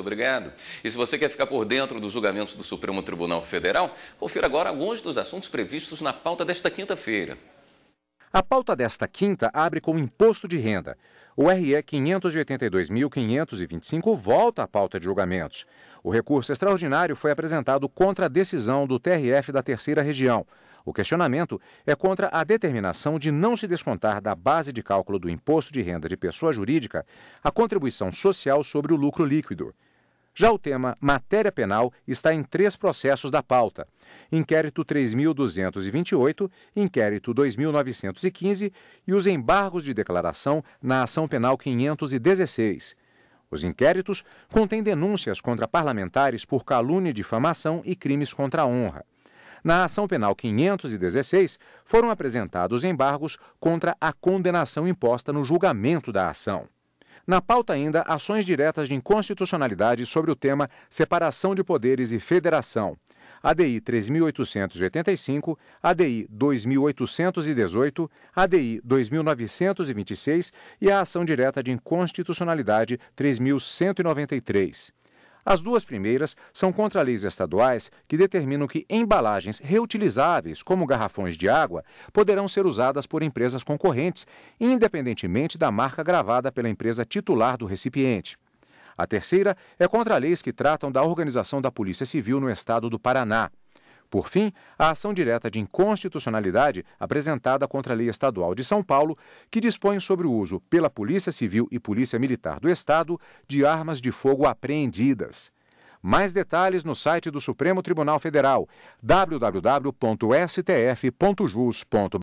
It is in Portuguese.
obrigado. E se você quer ficar por dentro dos julgamentos do Supremo Tribunal Federal, confira agora alguns dos assuntos previstos na pauta desta quinta-feira. A pauta desta quinta abre com o imposto de renda. O RE 582.525 volta à pauta de julgamentos. O recurso extraordinário foi apresentado contra a decisão do TRF da Terceira Região, o questionamento é contra a determinação de não se descontar da base de cálculo do imposto de renda de pessoa jurídica a contribuição social sobre o lucro líquido. Já o tema matéria penal está em três processos da pauta: inquérito 3.228, inquérito 2.915 e os embargos de declaração na ação penal 516. Os inquéritos contêm denúncias contra parlamentares por calúnia e difamação e crimes contra a honra. Na ação penal 516, foram apresentados embargos contra a condenação imposta no julgamento da ação. Na pauta ainda, ações diretas de inconstitucionalidade sobre o tema separação de poderes e federação. ADI 3885, ADI 2818, ADI 2926 e a ação direta de inconstitucionalidade 3193. As duas primeiras são contra leis estaduais que determinam que embalagens reutilizáveis, como garrafões de água, poderão ser usadas por empresas concorrentes, independentemente da marca gravada pela empresa titular do recipiente. A terceira é contra leis que tratam da organização da Polícia Civil no estado do Paraná. Por fim, a ação direta de inconstitucionalidade apresentada contra a Lei Estadual de São Paulo, que dispõe sobre o uso pela Polícia Civil e Polícia Militar do Estado de armas de fogo apreendidas. Mais detalhes no site do Supremo Tribunal Federal, www.stf.jus.br.